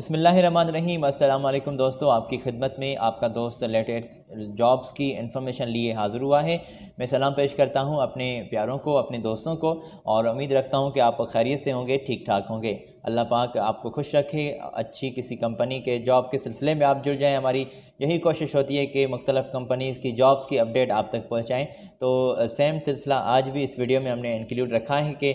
रहीम अल्लाम दोस्तों आपकी खिदमत में आपका दोस्त लेटेस्ट जॉब्स की इन्फॉर्मेशन लिए हाज़िर हुआ है मैं सलाम पेश करता हूँ अपने प्यारों को अपने दोस्तों को और उम्मीद रखता हूँ कि आप खैरियत से होंगे ठीक ठाक होंगे अल्लाह पाक आपको खुश रखे अच्छी किसी कंपनी के जॉब के सिलसिले में आप जुड़ जाएं हमारी यही कोशिश होती है कि मुख्तलिफ़ कंपनीज़ की जॉब्स की अपडेट आप तक पहुँचाएँ तो सेम सिलसिला आज भी इस वीडियो में हमने इंक्लूड रखा है कि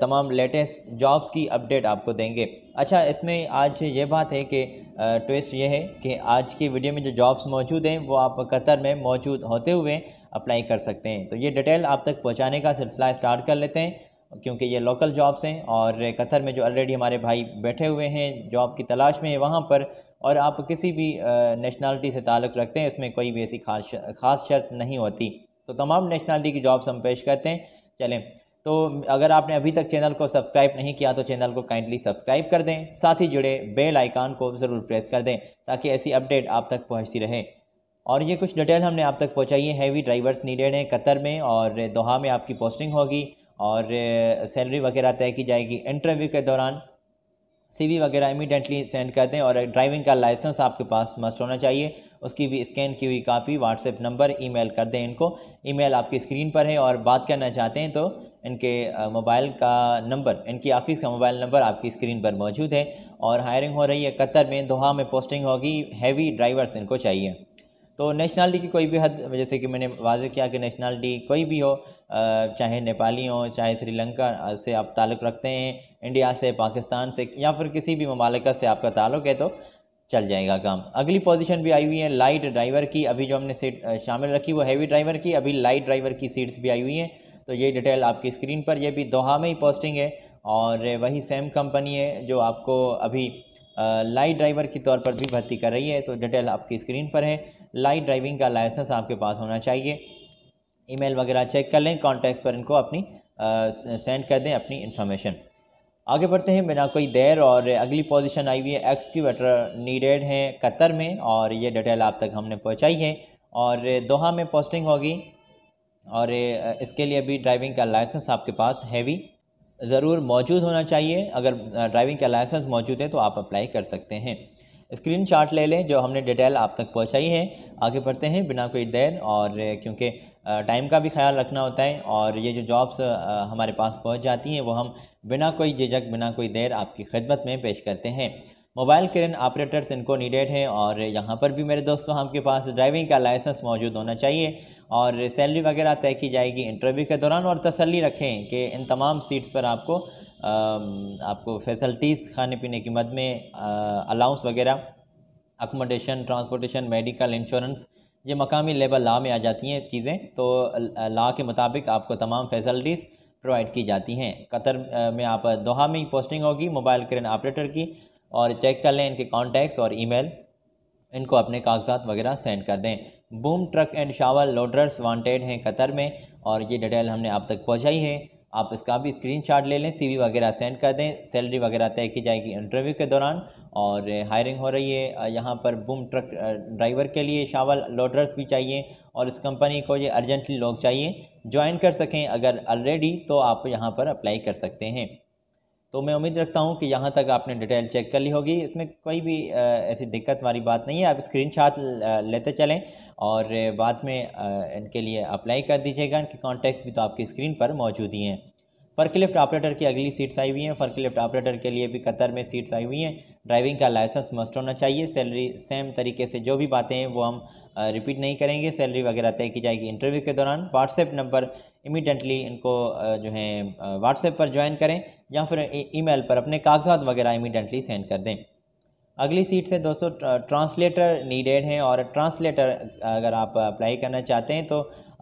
तमाम लेटेस्ट जॉब्स की अपडेट आपको देंगे अच्छा इसमें आज ये बात है कि ट्विस्ट ये है कि आज की वीडियो में जो जॉब्स मौजूद हैं वो आप कतर में मौजूद होते हुए अप्लाई कर सकते हैं तो ये डिटेल आप तक पहुँचाने का सिलसिला स्टार्ट कर लेते हैं क्योंकि ये लोकल जॉब्स हैं और कतर में जो ऑलरेडी हमारे भाई बैठे हुए हैं जॉब की तलाश में है वहाँ पर और आप किसी भी नेशनलिटी से ताल्लुक़ रखते हैं इसमें कोई भी ऐसी खास खास शर्त नहीं होती तो तमाम नेशनलिटी की जॉब्स हम पेश करते हैं चलें तो अगर आपने अभी तक चैनल को सब्सक्राइब नहीं किया तो चैनल को काइंडली सब्सक्राइब कर दें साथ ही जुड़े बेल आइकान को ज़रूर प्रेस कर दें ताकि ऐसी अपडेट आप तक पहुँचती रहे और ये कुछ डिटेल हमने आप तक पहुँचाई हैवी ड्राइवर्स नीडेड हैं कतर में और दोहा में आपकी पोस्टिंग होगी और सैलरी वगैरह तय की जाएगी इंटरव्यू के दौरान सीवी वगैरह इमीडियटली सेंड कर दें और ड्राइविंग का लाइसेंस आपके पास मस्ट होना चाहिए उसकी भी स्कैन की हुई कापी व्हाट्सएप नंबर ईमेल कर दें इनको ईमेल आपकी स्क्रीन पर है और बात करना चाहते हैं तो इनके मोबाइल का नंबर इनकी ऑफ़िस का मोबाइल नंबर आपकी स्क्रीन पर मौजूद है और हायरिंग हो रही है कतर में दोहा में पोस्टिंग होगी हैवी ड्राइवर्स इनको चाहिए तो नेशनलिटी की कोई भी हद जैसे कि मैंने वाजह किया कि नेशनलिटी कोई भी हो चाहे नेपाली हो चाहे श्रीलंका से आप ताल्लुक़ रखते हैं इंडिया से पाकिस्तान से या फिर किसी भी ममालिक से आपका ताल्लुक़ है तो चल जाएगा काम अगली पोजीशन भी आई हुई है लाइट ड्राइवर की अभी जो हमने सीट शामिल रखी वो हैवी ड्राइवर की अभी लाइट ड्राइवर की सीट्स भी आई हुई हैं तो ये डिटेल आपकी स्क्रीन पर यह भी दोहा में ही पोस्टिंग है और वही सेम कंपनी है जो आपको अभी लाइट ड्राइवर के तौर पर भी भर्ती कर रही है तो डिटेल आपकी स्क्रीन पर है लाइट ड्राइविंग का लाइसेंस आपके पास होना चाहिए ईमेल वगैरह चेक कर लें कॉन्टैक्ट्स पर इनको अपनी सेंड कर दें अपनी इन्फॉर्मेशन आगे बढ़ते हैं बिना कोई देर और अगली पोजीशन आई हुई है एक्सक्यूटर नीडेड हैं कतर में और ये डिटेल आप तक हमने पहुंचाई है और दोहा में पोस्टिंग होगी और इसके लिए भी ड्राइविंग का लाइसेंस आपके पास हैवी ज़रूर मौजूद होना चाहिए अगर ड्राइविंग का लाइसेंस मौजूद है तो आप अप्लाई कर सकते हैं स्क्रीन शॉट ले लें जो हमने डिटेल आप तक पहुंचाई है आगे बढ़ते हैं बिना कोई देर और क्योंकि टाइम का भी ख्याल रखना होता है और ये जो जॉब्स हमारे पास पहुंच जाती हैं वो हम बिना कोई झिझक बिना कोई देर आपकी खिदमत में पेश करते हैं मोबाइल क्रेन ऑपरेटर्स इनको नीडेड हैं और यहाँ पर भी मेरे दोस्तों आपके पास ड्राइविंग का लाइसेंस मौजूद होना चाहिए और सैलरी वगैरह तय की जाएगी इंटरव्यू के दौरान और तसली रखें कि इन तमाम सीट्स पर आपको आ, आपको फैसल्टीज़ खाने पीने की मद में अलाउंस वगैरह अकोमोडेशन ट्रांसपोर्टेशन मेडिकल इंश्योरेंस ये मकामी लेबर ला में आ जाती हैं चीज़ें तो ला के मुताबिक आपको तमाम फैसल्टीज़ प्रोवाइड की जाती हैं कतर में आप दोहा में ही पोस्टिंग होगी मोबाइल क्रेन ऑपरेटर की और चेक कर लें इनके कॉन्टैक्ट्स और ईमेल इनको अपने कागजात वगैरह सेंड कर दें boom truck and shovel loaders wanted हैं कतर में और ये डिटेल हमने आप तक पहुँचाई है आप इसका भी स्क्रीनशॉट ले लें सीवी वगैरह सेंड कर दें सैलरी वगैरह तय की जाएगी इंटरव्यू के दौरान और हायरिंग हो रही है यहाँ पर बूम ट्रक ड्राइवर के लिए शावल लोडर्स भी चाहिए और इस कंपनी को ये अर्जेंटली लोग चाहिए ज्वाइन कर सकें अगर ऑलरेडी तो आप यहाँ पर अप्लाई कर सकते हैं तो मैं उम्मीद रखता हूँ कि यहाँ तक आपने डिटेल चेक कर ली होगी इसमें कोई भी ऐसी दिक्कत वाली बात नहीं है आप स्क्रीन लेते चलें और बाद में इनके लिए अप्लाई कर दीजिएगा इनके कॉन्टैक्ट्स भी तो आपकी स्क्रीन पर मौजूद ही हैं फ़र्कलिफ्ट ऑपरेटर की अगली सीट्स आई हुई हैं फ़र्कलिफ्ट ऑपरेटर के लिए भी कतर में सीट्स आई हुई हैं ड्राइविंग का लाइसेंस मस्ट होना चाहिए सैलरी सेम तरीके से जो भी बातें हैं वो हम रिपीट नहीं करेंगे सैलरी वगैरह तय की जाएगी इंटरव्यू के दौरान व्हाट्सएप नंबर इमीडियटली इनको जो है व्हाट्सएप पर ज्वाइन करें या फिर ईमेल पर अपने कागजात वगैरह इमीडियटली सेंड कर दें अगली सीट से दोस्तों ट्रांसलेटर नीडेड हैं और ट्रांसलेटर अगर आप अप्लाई करना चाहते हैं तो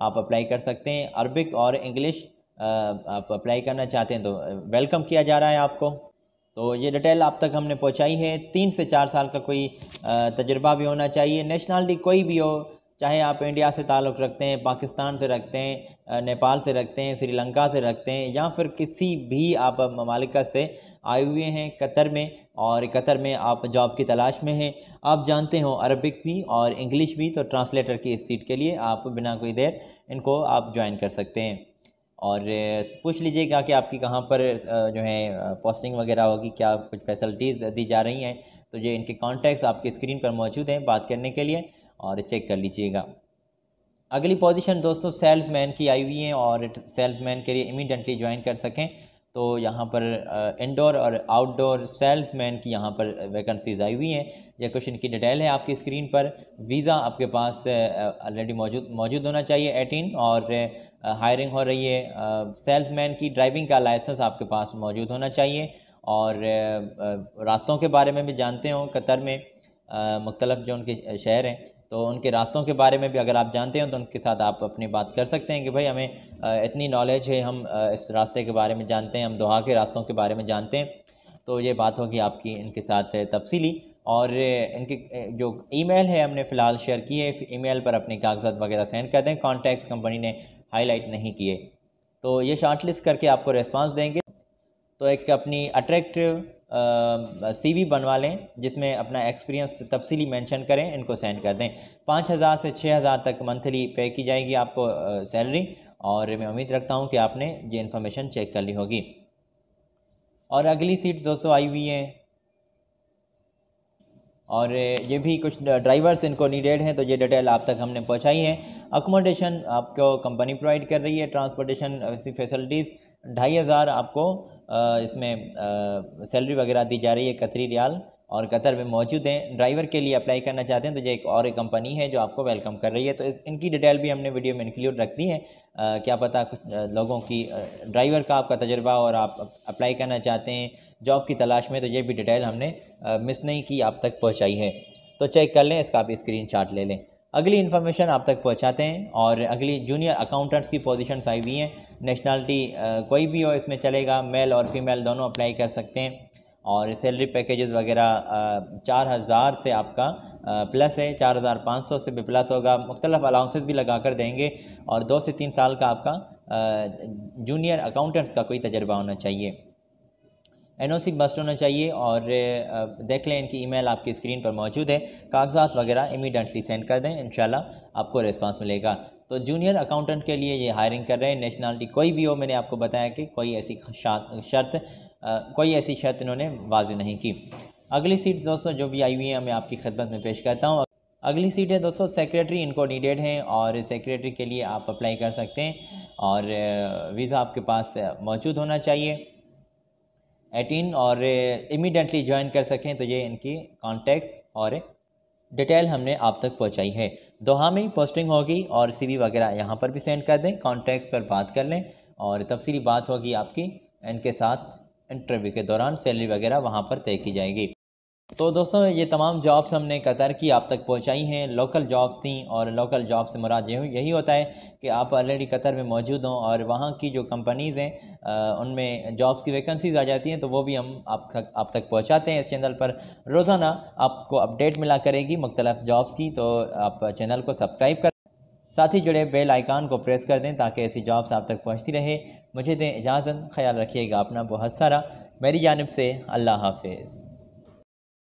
आप अप्लाई कर सकते हैं अरबिक और इंग्लिश आप अप्लाई करना चाहते हैं तो वेलकम किया जा रहा है आपको तो ये डिटेल आप तक हमने पहुंचाई है तीन से चार साल का कोई तजर्बा भी होना चाहिए नेशनलिटी कोई भी हो चाहे आप इंडिया से ताल्लुक़ रखते हैं पाकिस्तान से रखते हैं नेपाल से रखते हैं श्रीलंका से रखते हैं या फिर किसी भी आप ममालिक से आए हुए हैं कतर में और कतर में आप जॉब की तलाश में हैं आप जानते हो अरबिक भी और इंग्लिश भी तो ट्रांसलेटर की इस सीट के लिए आप बिना कोई देर इनको आप ज्वाइन कर सकते हैं और पूछ लीजिएगा कि आपकी कहाँ पर जो है पोस्टिंग वगैरह होगी क्या कुछ फैसिलिटीज़ दी जा रही हैं तो ये इनके कॉन्टैक्ट्स आपके स्क्रीन पर मौजूद हैं बात करने के लिए और चेक कर लीजिएगा अगली पोजीशन दोस्तों सेल्समैन की आई हुई है और सेल्समैन के लिए इमीडियटली ज्वाइन कर सकें तो यहाँ पर इंडोर और आउटडोर सेल्समैन की यहाँ पर वैकेंसीज आई हुई हैं यह क्वेश्चन की डिटेल है आपकी स्क्रीन पर वीज़ा आपके पास ऑलरेडी मौजूद मौजूद होना चाहिए एटीन और हायरिंग हो रही है सेल्समैन की ड्राइविंग का लाइसेंस आपके पास मौजूद होना चाहिए और रास्तों के बारे में भी जानते हों कतर में मुख्तलफ़ जो उनके शहर हैं तो उनके रास्तों के बारे में भी अगर आप जानते हैं तो उनके साथ आप अपनी बात कर सकते हैं कि भाई हमें इतनी नॉलेज है हम इस रास्ते के बारे में जानते हैं हम दोहा के रास्तों के बारे में जानते हैं तो ये बात होगी आपकी इनके साथ तफसीली और इनके जो ईमेल है हमने फ़िलहाल शेयर की है ईमेल पर अपने कागजात वगैरह सेंड कर दें कॉन्टैक्ट कंपनी ने हाईलाइट नहीं किए तो ये शॉर्ट लिस्ट करके आपको रिस्पांस देंगे तो एक अपनी अट्रैक्टिव सी वी बनवा लें जिसमें अपना एक्सपीरियंस तफसली मेंशन करें इनको सेंड कर दें पाँच हज़ार से छः हज़ार तक मंथली पे की जाएगी आपको सैलरी और मैं उम्मीद रखता हूँ कि आपने ये इन्फॉर्मेशन चेक कर ली होगी और अगली सीट दोस्तों आई हुई है और ये भी कुछ ड्राइवर्स इनको नीडेड हैं तो ये डिटेल आप तक हमने पहुँचाई है अकोमोडेशन आपको कंपनी प्रोवाइड कर रही है ट्रांसपोर्टेशन फैसिलिटीज़ ढाई हज़ार आपको इसमें सैलरी वगैरह दी जा रही है कतरी रियाल और कतर में मौजूद हैं ड्राइवर के लिए अप्लाई करना चाहते हैं तो ये एक और एक कंपनी है जो आपको वेलकम कर रही है तो इस इनकी डिटेल भी हमने वीडियो में इंक्लूड रख दी है आ, क्या पता कुछ लोगों की ड्राइवर का आपका तजर्बा और आप अप्लाई करना चाहते हैं जॉब की तलाश में तो ये भी डिटेल हमने आ, मिस नहीं की आप तक पहुँचाई है तो चेक कर लें इसका आप स्क्रीन ले लें अगली इन्फॉर्मेशन आप तक पहुँचाते हैं और अगली जूनियर अकाउंटेंट्स की पोजिशन आई हुई हैं नेशनलिटी uh, कोई भी हो इसमें चलेगा मेल और फीमेल दोनों अप्लाई कर सकते हैं और सैलरी पैकेजेस वगैरह uh, चार हज़ार से आपका प्लस uh, है चार हज़ार पाँच सौ से भी प्लस होगा मुख्तलिफ अलाउंसेस भी लगा कर देंगे और दो से तीन साल का आपका जूनियर अकाउंटेंट्स का कोई तजर्बा होना चाहिए एन ओ सी बस्ट होना चाहिए और देख लें इनकी ईमेल आपकी स्क्रीन पर मौजूद है कागजात वगैरह इमीडियटली सेंड कर दें इन आपको रिस्पांस मिलेगा तो जूनियर अकाउंटेंट के लिए ये हायरिंग कर रहे हैं नेशनलिटी कोई भी हो मैंने आपको बताया कि कोई ऐसी शर्त कोई ऐसी शर्त इन्होंने वाजू नहीं की अगली सीट दोस्तों जो भी आई हुई है मैं आपकी खदमत में पेश करता हूँ अगली सीट है दोस्तों सेक्रेटरी इनको नीडेड हैं और सेक्रेटरी के लिए आप अप्लाई कर सकते हैं और वीज़ा आपके पास मौजूद होना चाहिए एटीन और इमीडिएटली ज्वाइन कर सकें तो ये इनकी कॉन्टेक्ट और डिटेल हमने आप तक पहुंचाई है दोहा में ही पोस्टिंग होगी और सी वगैरह यहाँ पर भी सेंड कर दें कॉन्टैक्ट्स पर बात कर लें और तफसली बात होगी आपकी इनके साथ इंटरव्यू के दौरान सैलरी वगैरह वहाँ पर तय की जाएगी तो दोस्तों ये तमाम जॉब्स हमने कतर की आप तक पहुंचाई हैं लोकल जॉब्स थी और लोकल जॉब से मुराद यही होता है कि आप ऑलरेडी कतर में मौजूद हों और वहाँ की जो कंपनीज़ हैं उनमें जॉब्स की वैकेंसीज आ जाती हैं तो वो भी हम आप तक आप तक पहुँचाते हैं इस चैनल पर रोज़ाना आपको अपडेट मिला करेगी मुख्तलफ़ जॉब्स की तो आप चैनल को सब्सक्राइब कर साथ ही जुड़े बेल आइकान को प्रेस कर दें ताकि ऐसी जॉब्स आप तक पहुँचती रहे मुझे दें इजाज़त ख्याल रखिएगा अपना बहुत सारा मेरी जानब से अल्लाह हाफिज़